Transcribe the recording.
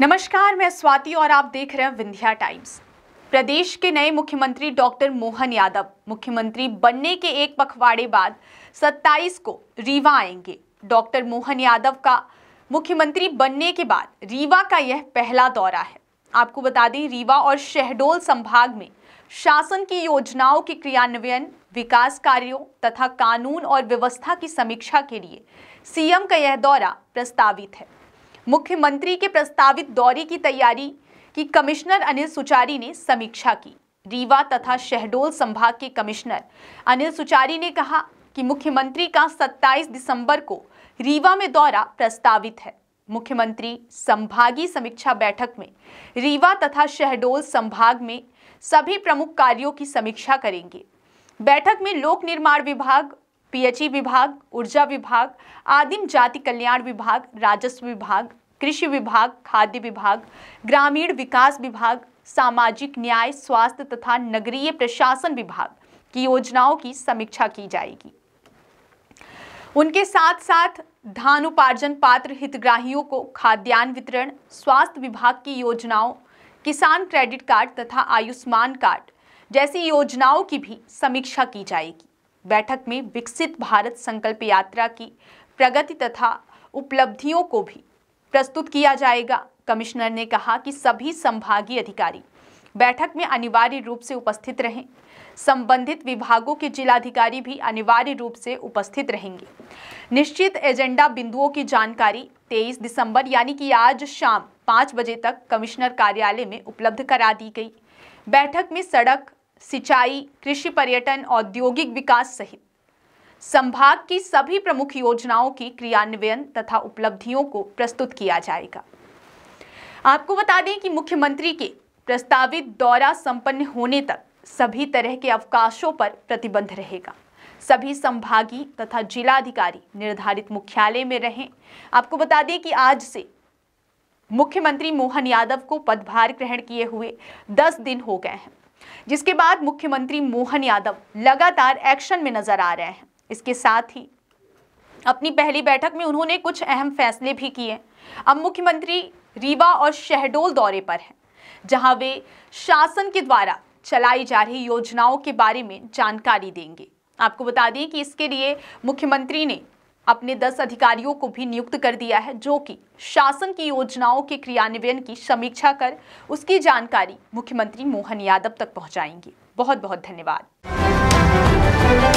नमस्कार मैं स्वाति और आप देख रहे हैं विंध्या टाइम्स प्रदेश के नए मुख्यमंत्री डॉक्टर मोहन यादव मुख्यमंत्री बनने के एक पखवाड़े बाद 27 को रीवा आएंगे डॉक्टर मोहन यादव का मुख्यमंत्री बनने के बाद रीवा का यह पहला दौरा है आपको बता दें रीवा और शहडोल संभाग में शासन की योजनाओं के क्रियान्वयन विकास कार्यों तथा कानून और व्यवस्था की समीक्षा के लिए सीएम का यह दौरा प्रस्तावित है मुख्यमंत्री के प्रस्तावित दौरे की तैयारी की कमिश्नर अनिल सुचारी ने समीक्षा की रीवा तथा शहडोल संभाग के कमिश्नर अनिल सुचारी ने कहा कि मुख्यमंत्री का 27 दिसंबर को रीवा में दौरा प्रस्तावित है मुख्यमंत्री संभागीय समीक्षा बैठक में रीवा तथा शहडोल संभाग में सभी प्रमुख कार्यों की समीक्षा करेंगे बैठक में लोक निर्माण विभाग पीएचई विभाग ऊर्जा विभाग आदिम जाति कल्याण विभाग राजस्व विभाग कृषि विभाग खाद्य विभाग ग्रामीण विकास विभाग सामाजिक न्याय स्वास्थ्य तथा नगरीय प्रशासन विभाग की योजनाओं की समीक्षा की जाएगी उनके साथ साथ धान उपार्जन पात्र हितग्राहियों को खाद्यान्न वितरण स्वास्थ्य विभाग की योजनाओं किसान क्रेडिट कार्ड तथा आयुष्मान कार्ड जैसी योजनाओं की भी समीक्षा की जाएगी बैठक में विकसित भारत संकल्प यात्रा की प्रगति तथा उपलब्धियों को भी प्रस्तुत किया जाएगा कमिश्नर ने कहा कि सभी संभागीय अधिकारी बैठक में अनिवार्य रूप से उपस्थित रहें संबंधित विभागों के जिलाधिकारी भी अनिवार्य रूप से उपस्थित रहेंगे निश्चित एजेंडा बिंदुओं की जानकारी 23 दिसंबर यानी कि आज शाम 5 बजे तक कमिश्नर कार्यालय में उपलब्ध करा दी गई बैठक में सड़क सिंचाई कृषि पर्यटन औद्योगिक विकास सहित संभाग की सभी प्रमुख योजनाओं की क्रियान्वयन तथा उपलब्धियों को प्रस्तुत किया जाएगा आपको बता दें कि मुख्यमंत्री के प्रस्तावित दौरा संपन्न होने तक सभी तरह के अवकाशों पर प्रतिबंध रहेगा सभी संभागी तथा जिलाधिकारी निर्धारित मुख्यालय में रहें आपको बता दें कि आज से मुख्यमंत्री मोहन यादव को पदभार ग्रहण किए हुए 10 दिन हो गए हैं जिसके बाद मुख्यमंत्री मोहन यादव लगातार एक्शन में नजर आ रहे हैं इसके साथ ही अपनी पहली बैठक में उन्होंने कुछ अहम फैसले भी किए अब मुख्यमंत्री रीवा और शहडोल दौरे पर हैं जहां वे शासन के द्वारा चलाई जा रही योजनाओं के बारे में जानकारी देंगे आपको बता दें कि इसके लिए मुख्यमंत्री ने अपने दस अधिकारियों को भी नियुक्त कर दिया है जो कि शासन की योजनाओं के क्रियान्वयन की समीक्षा कर उसकी जानकारी मुख्यमंत्री मोहन यादव तक पहुंचाएंगे बहुत बहुत धन्यवाद